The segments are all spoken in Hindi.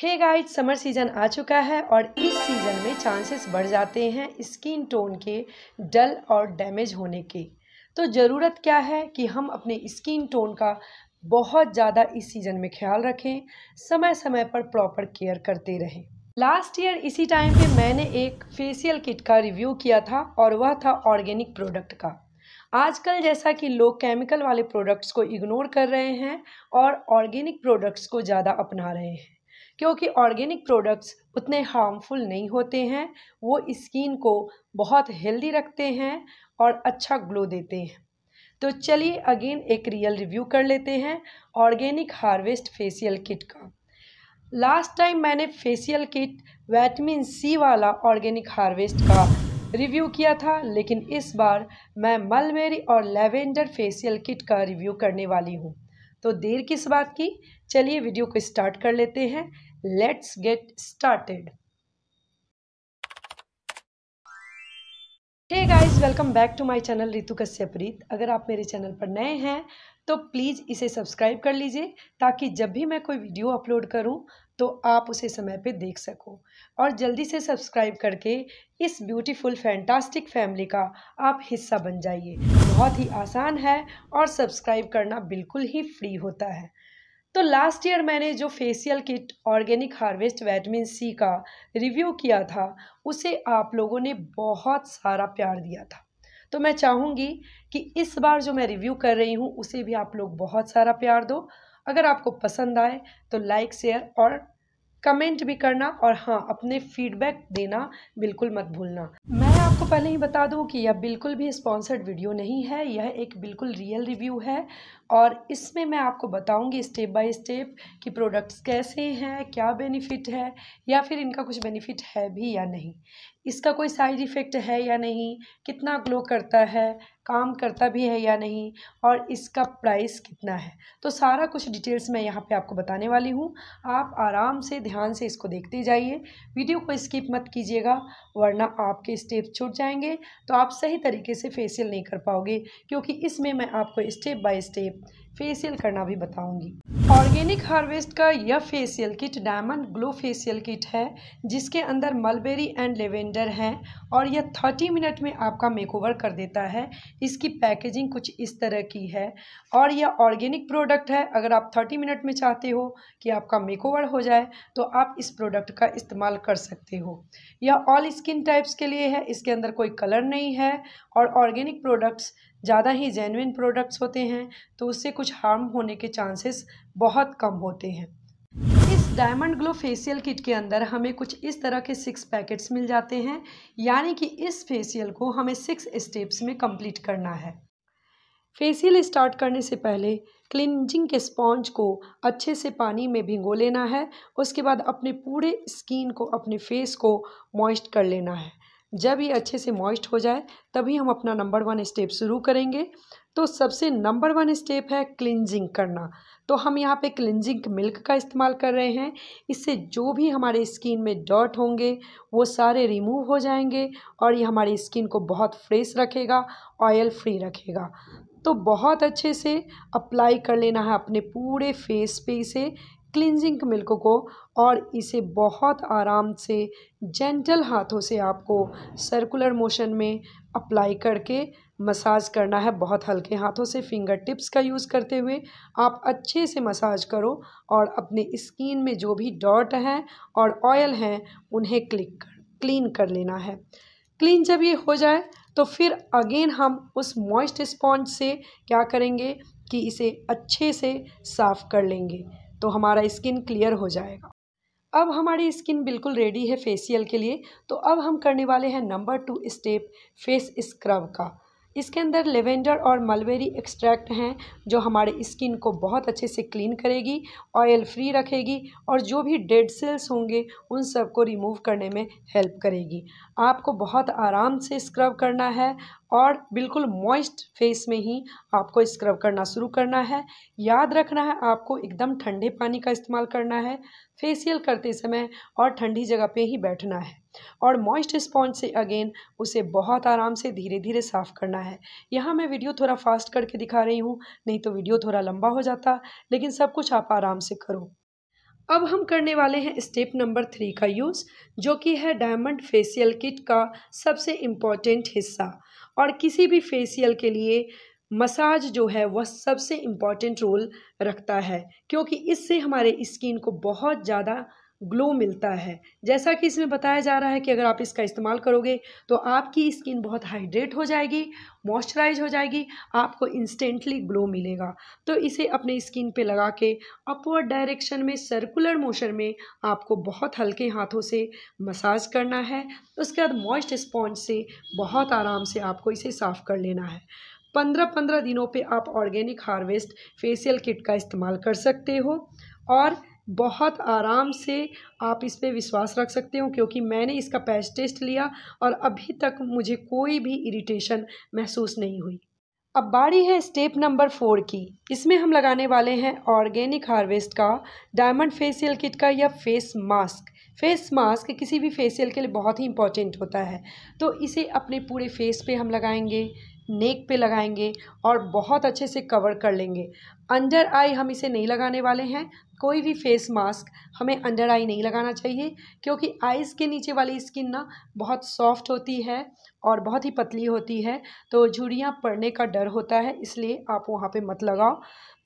हे गाइड समर सीज़न आ चुका है और इस सीज़न में चांसेस बढ़ जाते हैं स्किन टोन के डल और डैमेज होने के तो ज़रूरत क्या है कि हम अपने स्किन टोन का बहुत ज़्यादा इस सीज़न में ख्याल रखें समय समय पर प्रॉपर केयर करते रहें लास्ट ईयर इसी टाइम पे मैंने एक फेशियल किट का रिव्यू किया था और वह था ऑर्गेनिक प्रोडक्ट का आजकल जैसा कि लोग केमिकल वाले प्रोडक्ट्स को इग्नोर कर रहे हैं और ऑर्गेनिक प्रोडक्ट्स को ज़्यादा अपना रहे हैं क्योंकि ऑर्गेनिक प्रोडक्ट्स उतने हार्मफुल नहीं होते हैं वो स्किन को बहुत हेल्दी रखते हैं और अच्छा ग्लो देते हैं तो चलिए अगेन एक रियल रिव्यू कर लेते हैं ऑर्गेनिक हार्वेस्ट फेसियल किट का लास्ट टाइम मैंने फेसियल किट वैटमिन सी वाला ऑर्गेनिक हार्वेस्ट का रिव्यू किया था लेकिन इस बार मैं मलमेरी और लेवेंडर फेसियल किट का रिव्यू करने वाली हूँ तो देर किस बात की चलिए वीडियो को स्टार्ट कर लेते हैं let's get started hey guys welcome back to my channel Ritu Kashyapreet अगर आप मेरे चैनल पर नए हैं तो प्लीज़ इसे सब्सक्राइब कर लीजिए ताकि जब भी मैं कोई वीडियो अपलोड करूं तो आप उसे समय पे देख सको और जल्दी से सब्सक्राइब करके इस ब्यूटीफुल फैंटास्टिक फैमिली का आप हिस्सा बन जाइए बहुत ही आसान है और सब्सक्राइब करना बिल्कुल ही फ्री होता है तो लास्ट ईयर मैंने जो facial kit Organic Harvest vitamin C का रिव्यू किया था उसे आप लोगों ने बहुत सारा प्यार दिया था तो मैं चाहूँगी कि इस बार जो मैं रिव्यू कर रही हूँ उसे भी आप लोग बहुत सारा प्यार दो अगर आपको पसंद आए तो लाइक शेयर और कमेंट भी करना और हाँ अपने फीडबैक देना बिल्कुल मत भूलना मैं आपको पहले ही बता दूं कि यह बिल्कुल भी स्पॉन्सर्ड वीडियो नहीं है यह एक बिल्कुल रियल रिव्यू है और इसमें मैं आपको बताऊंगी स्टेप बाय स्टेप कि प्रोडक्ट्स कैसे हैं क्या बेनिफिट है या फिर इनका कुछ बेनिफिट है भी या नहीं इसका कोई साइड इफ़ेक्ट है या नहीं कितना ग्लो करता है काम करता भी है या नहीं और इसका प्राइस कितना है तो सारा कुछ डिटेल्स मैं यहाँ पे आपको बताने वाली हूँ आप आराम से ध्यान से इसको देखते जाइए वीडियो को स्किप मत कीजिएगा वरना आपके स्टेप छूट जाएंगे तो आप सही तरीके से फेसियल नहीं कर पाओगे क्योंकि इसमें मैं आपको स्टेप बाय स्टेप फेसियल करना भी बताऊँगी ऑर्गेनिक हार्वेस्ट का यह facial kit diamond glow facial kit है जिसके अंदर मलबेरी एंड लेवेंडर हैं और यह थर्टी मिनट में आपका मेकओवर कर देता है इसकी पैकेजिंग कुछ इस तरह की है और यह ऑर्गेनिक प्रोडक्ट है अगर आप थर्टी मिनट में चाहते हो कि आपका मेकओवर हो जाए तो आप इस प्रोडक्ट का इस्तेमाल कर सकते हो यह ऑल स्किन टाइप्स के लिए है इसके अंदर कोई कलर नहीं है और ऑर्गेनिक प्रोडक्ट्स ज़्यादा ही जेनविन प्रोडक्ट्स होते हैं तो उससे कुछ हार्म होने के चांसेस बहुत कम होते हैं इस डायमंड ग्लो फेशियल किट के अंदर हमें कुछ इस तरह के सिक्स पैकेट्स मिल जाते हैं यानी कि इस फेशियल को हमें सिक्स स्टेप्स में कंप्लीट करना है फेशियल स्टार्ट करने से पहले क्लिनजिंग के स्पॉन्ज को अच्छे से पानी में भिगो लेना है उसके बाद अपने पूरे स्किन को अपने फेस को मॉइस्ट कर लेना है जब ये अच्छे से मॉइस्ट हो जाए तभी हम अपना नंबर वन स्टेप शुरू करेंगे तो सबसे नंबर वन स्टेप है क्लिनजिंग करना तो हम यहाँ पे क्लिनजिंग मिल्क का इस्तेमाल कर रहे हैं इससे जो भी हमारे स्किन में डॉट होंगे वो सारे रिमूव हो जाएंगे और ये हमारी स्किन को बहुत फ्रेश रखेगा ऑयल फ्री रखेगा तो बहुत अच्छे से अप्लाई कर लेना है अपने पूरे फेस पे इसे क्लिनजिंग मिल्क को और इसे बहुत आराम से जेंटल हाथों से आपको सर्कुलर मोशन में अप्लाई करके मसाज करना है बहुत हल्के हाथों से फिंगर टिप्स का यूज़ करते हुए आप अच्छे से मसाज करो और अपने स्किन में जो भी डॉट हैं और ऑयल हैं उन्हें क्लिक कर क्लीन कर लेना है क्लीन जब ये हो जाए तो फिर अगेन हम उस मॉइस्ट स्पॉन्ज से क्या करेंगे कि इसे अच्छे से साफ़ कर लेंगे तो हमारा स्किन क्लियर हो जाएगा अब हमारी स्किन बिल्कुल रेडी है फेसियल के लिए तो अब हम करने वाले हैं number two step face scrub का इसके अंदर लेवेंडर और मलबेरी एक्सट्रैक्ट हैं जो हमारे स्किन को बहुत अच्छे से क्लीन करेगी ऑयल फ्री रखेगी और जो भी डेड सेल्स होंगे उन सब को रिमूव करने में हेल्प करेगी आपको बहुत आराम से स्क्रब करना है और बिल्कुल मॉइस्ट फेस में ही आपको स्क्रब करना शुरू करना है याद रखना है आपको एकदम ठंडे पानी का इस्तेमाल करना है फेसियल करते समय और ठंडी जगह पे ही बैठना है और मॉइस्ट स्पॉन्ज से अगेन उसे बहुत आराम से धीरे धीरे साफ़ करना है यहाँ मैं वीडियो थोड़ा फास्ट करके दिखा रही हूँ नहीं तो वीडियो थोड़ा लंबा हो जाता लेकिन सब कुछ आप आराम से करो अब हम करने वाले हैं स्टेप नंबर थ्री का यूज़ जो कि है डायमंड फेसियल किट का सबसे इम्पॉर्टेंट हिस्सा और किसी भी फेसियल के लिए मसाज जो है वह सबसे इम्पॉर्टेंट रोल रखता है क्योंकि इससे हमारे स्किन को बहुत ज़्यादा ग्लो मिलता है जैसा कि इसमें बताया जा रहा है कि अगर आप इसका इस्तेमाल करोगे तो आपकी स्किन बहुत हाइड्रेट हो जाएगी मॉइस्चराइज हो जाएगी आपको इंस्टेंटली ग्लो मिलेगा तो इसे अपने स्किन पे लगा के अपवर्ड डायरेक्शन में सर्कुलर मोशन में आपको बहुत हल्के हाथों से मसाज करना है उसके बाद मॉइस्ट स्पॉन्ज से बहुत आराम से आपको इसे साफ़ कर लेना है पंद्रह पंद्रह दिनों पर आप ऑर्गेनिक हार्वेस्ट फेसियल किट का इस्तेमाल कर सकते हो और बहुत आराम से आप इस पर विश्वास रख सकते हो क्योंकि मैंने इसका पैच टेस्ट लिया और अभी तक मुझे कोई भी इरिटेशन महसूस नहीं हुई अब बारी है स्टेप नंबर फोर की इसमें हम लगाने वाले हैं ऑर्गेनिक हार्वेस्ट का डायमंड फेसियल किट का या फेस मास्क फेस मास्क किसी भी फेसियल के लिए बहुत ही इंपॉर्टेंट होता है तो इसे अपने पूरे फेस पे हम लगाएंगे नेक पे लगाएंगे और बहुत अच्छे से कवर कर लेंगे अंडर आई हम इसे नहीं लगाने वाले हैं कोई भी फेस मास्क हमें अंडर आई नहीं लगाना चाहिए क्योंकि आइज़ के नीचे वाली स्किन ना बहुत सॉफ्ट होती है और बहुत ही पतली होती है तो झुरियाँ पड़ने का डर होता है इसलिए आप वहाँ पे मत लगाओ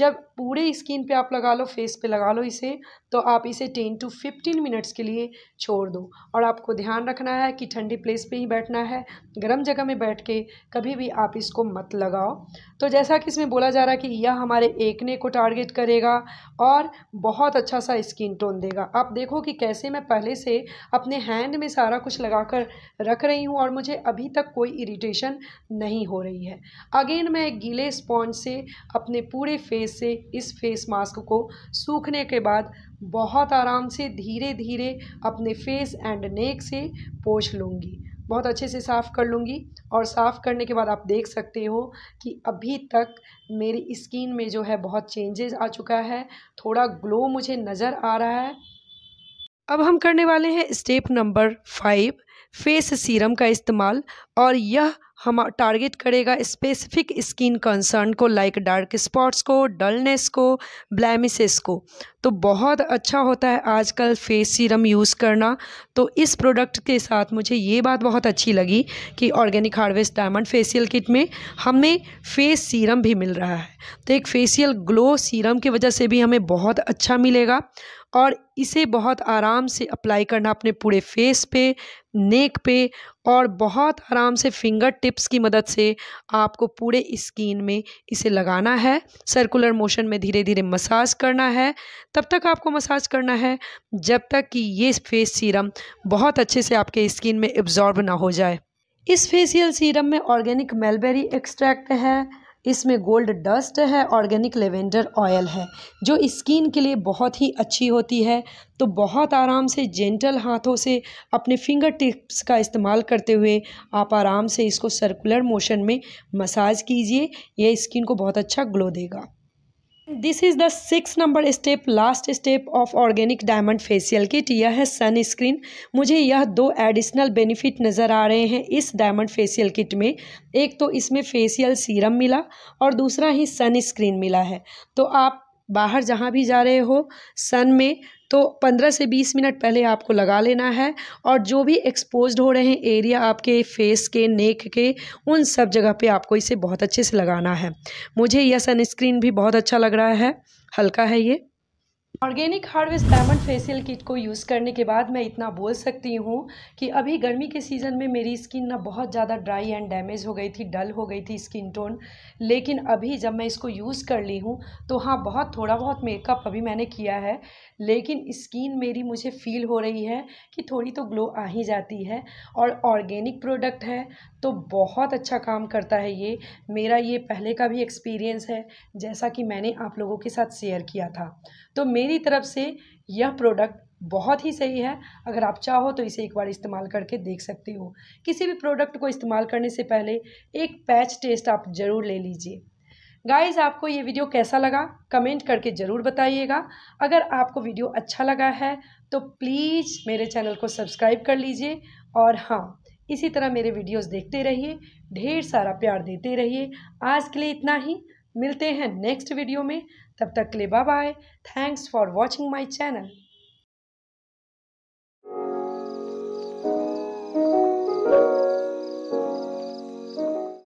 जब पूरे स्किन पे आप लगा लो फेस पे लगा लो इसे तो आप इसे टेन टू फिफ्टीन मिनट्स के लिए छोड़ दो और आपको ध्यान रखना है कि ठंडी प्लेस पर ही बैठना है गर्म जगह में बैठ के कभी भी आप इसको मत लगाओ तो जैसा कि इसमें बोला जा रहा है कि यह हमारे एक्ने को टारगेट करेगा और बहुत अच्छा सा स्किन टोन देगा आप देखो कि कैसे मैं पहले से अपने हैंड में सारा कुछ लगाकर रख रही हूँ और मुझे अभी तक कोई इरिटेशन नहीं हो रही है अगेन मैं एक गीले स्पॉन्ज से अपने पूरे फेस से इस फेस मास्क को सूखने के बाद बहुत आराम से धीरे धीरे अपने फेस एंड नेक से पोछ लूँगी बहुत अच्छे से साफ़ कर लूँगी और साफ़ करने के बाद आप देख सकते हो कि अभी तक मेरी स्किन में जो है बहुत चेंजेस आ चुका है थोड़ा ग्लो मुझे नज़र आ रहा है अब हम करने वाले हैं step number five face serum का इस्तेमाल और यह हम टारगेट करेगा स्पेसिफिक स्किन कंसर्न को लाइक डार्क स्पॉट्स को डलनेस को ब्लैमिसेस को तो बहुत अच्छा होता है आजकल फेस सीरम यूज़ करना तो इस प्रोडक्ट के साथ मुझे ये बात बहुत अच्छी लगी कि Organic Harvest diamond facial kit में हमें फेस सीरम भी मिल रहा है तो एक फेसियल ग्लो सीरम की वजह से भी हमें बहुत अच्छा मिलेगा और इसे बहुत आराम से अप्लाई करना अपने पूरे फेस पे नेक पे और बहुत आराम से फिंगर टिप्स की मदद से आपको पूरे स्किन में इसे लगाना है सर्कुलर मोशन में धीरे धीरे मसाज करना है तब तक आपको मसाज करना है जब तक कि ये फेस सीरम बहुत अच्छे से आपके स्किन में एब्जॉर्ब ना हो जाए इस फेसियल सीरम में ऑर्गेनिक मेलबेरी एक्सट्रैक्ट है इसमें गोल्ड डस्ट है ऑर्गेनिक लेवेंडर ऑयल है जो स्किन के लिए बहुत ही अच्छी होती है तो बहुत आराम से जेंटल हाथों से अपने फिंगर टिप्स का इस्तेमाल करते हुए आप आराम से इसको सर्कुलर मोशन में मसाज कीजिए यह स्किन को बहुत अच्छा ग्लो देगा this is the six number step last step of organic diamond facial kit यह है सनस्क्रीन मुझे यह दो एडिशनल बेनिफिट नज़र आ रहे हैं इस डायमंड फेशियल किट में एक तो इसमें फेशियल सीरम मिला और दूसरा ही सनस्क्रीन मिला है तो आप बाहर जहाँ भी जा रहे हो सन में तो पंद्रह से बीस मिनट पहले आपको लगा लेना है और जो भी एक्सपोज्ड हो रहे हैं एरिया आपके फेस के नेक के उन सब जगह पे आपको इसे बहुत अच्छे से लगाना है मुझे यह सनस्क्रीन भी बहुत अच्छा लग रहा है हल्का है ये Organic Harvest diamond facial kit को यूज़ करने के बाद मैं इतना बोल सकती हूँ कि अभी गर्मी के सीज़न में मेरी स्किन ना बहुत ज़्यादा ड्राई एंड डैमेज हो गई थी डल हो गई थी स्किन टोन लेकिन अभी जब मैं इसको यूज़ कर ली हूँ तो हाँ बहुत थोड़ा बहुत मेकअप अभी मैंने किया है लेकिन स्किन मेरी मुझे फील हो रही है कि थोड़ी तो ग्लो आ ही जाती है और ऑर्गेनिक प्रोडक्ट है तो बहुत अच्छा काम करता है ये मेरा ये पहले का भी एक्सपीरियंस है जैसा कि मैंने आप लोगों के साथ शेयर किया था तो मेरी तरफ से यह प्रोडक्ट बहुत ही सही है अगर आप चाहो तो इसे एक बार इस्तेमाल करके देख सकते हो किसी भी प्रोडक्ट को इस्तेमाल करने से पहले एक पैच टेस्ट आप ज़रूर ले लीजिए गाइज़ आपको ये वीडियो कैसा लगा कमेंट करके ज़रूर बताइएगा अगर आपको वीडियो अच्छा लगा है तो प्लीज़ मेरे चैनल को सब्सक्राइब कर लीजिए और हाँ इसी तरह मेरे वीडियोस देखते रहिए ढेर सारा प्यार देते रहिए आज के लिए इतना ही मिलते हैं नेक्स्ट वीडियो में तब तक के लिए bye bye thanks for watching my channel